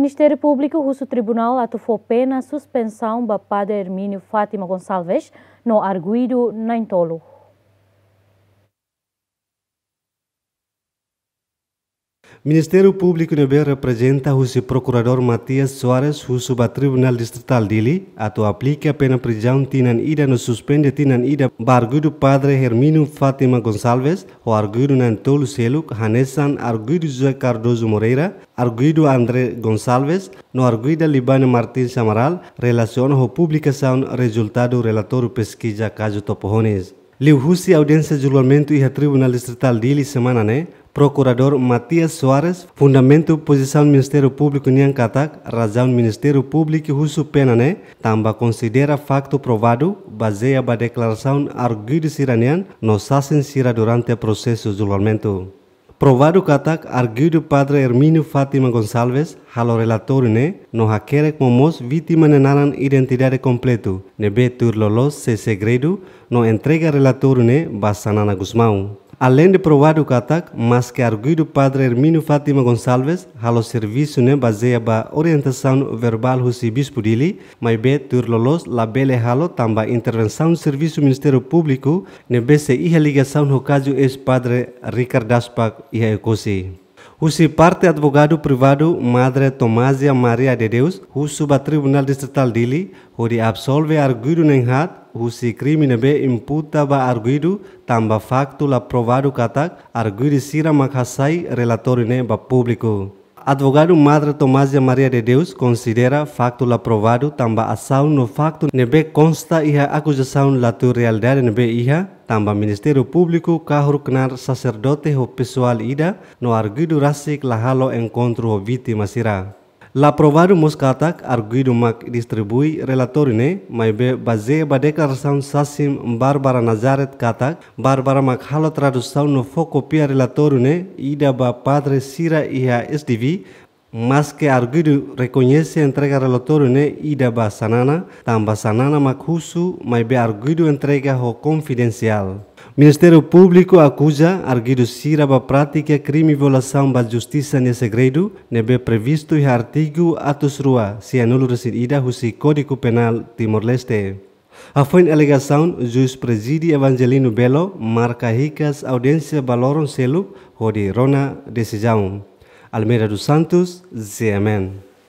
Ministério Público Russo Tribunal atufou pena suspensão da padre Hermínio Fátima Gonçalves no arguido Naintolo. Ministério Público Neber representa o procurador Matias Soares, o seu tribunal distrital dele, atua aplica pena prisão tinan ida no suspende tinan ida bargudo padre Hermínio Fátima Gonçalves, o arguido Nantolo Seluc, Hanessan, arguido José Cardoso Moreira, arguido André Gonçalves, no arguida Libane Martins Amaral, relaciona a publicação resultado relatório pesquisa caso Topohones. Liu Husi audiência de julgamento e a tribunal distrital dele semana, né? Procurador Matias Soares, fundamento posição do Ministério Público Nhancatak, razão do Ministério Público Russo Penane, tamba considera facto provado, baseia ba declaração arguido iraniano, no sassen sira durante o processo de julgamento. Provado katak arguido padre Hermínio Fátima Gonçalves, halo relatório ne, no haquerek momos vítima nenaran identidade completo, nebe turlolos se segredo, no entrega relatório ne, basanana Além de provar o CATAC, mas que arguido do padre Hermínio Fátima Gonçalves, halo serviço né baseia ba orientação verbal husi bispo dili, mas be turlolos labele halo tamba intervenção serviço Ministério Público, ne bese iha ligação no caso ex padre Ricardo Aspac iha ecosi. Husi parte advogado privado Madre Tomásia Maria de Deus, ba Tribunal Distrital Dili, hori absolve arguido nenhat, husi Krimine be imputa ba arguidu tamba faktu la provado katak arguidu sira makasai relatorine ba publiku. Advogado Madre Tomasia Maria de Deus considera faktu la provado tamba asau no faktu nebe consta iha acusação la tu realidade nebe iha tamba Ministério Público kenar sacerdote ho pessoal ida no arguidu rasik lahalo encontro ho vítima sira. L'aprovado arguido mak distribui relatorine maibe baze badeclaração sasim Barbara Nazaret katak Barbara mak halo tradução no fokopia relatorine ida ba padre Sira iha SDV mas que arguido reconhece entrega relatório ida basanana tambah sanana makhusu mai be arguido entrega ho confidencial Ministério Público acusa arguido siraba prática crime violação da justiça ne segredo nebe previsto e artigo atos rua se anulo ida husi Código Penal Timor-Leste. Afoin alegação juiz presidi Evangelino Belo marca ricas audiência baloron selu ho di Rona decisão. Almeida dos Santos, amén.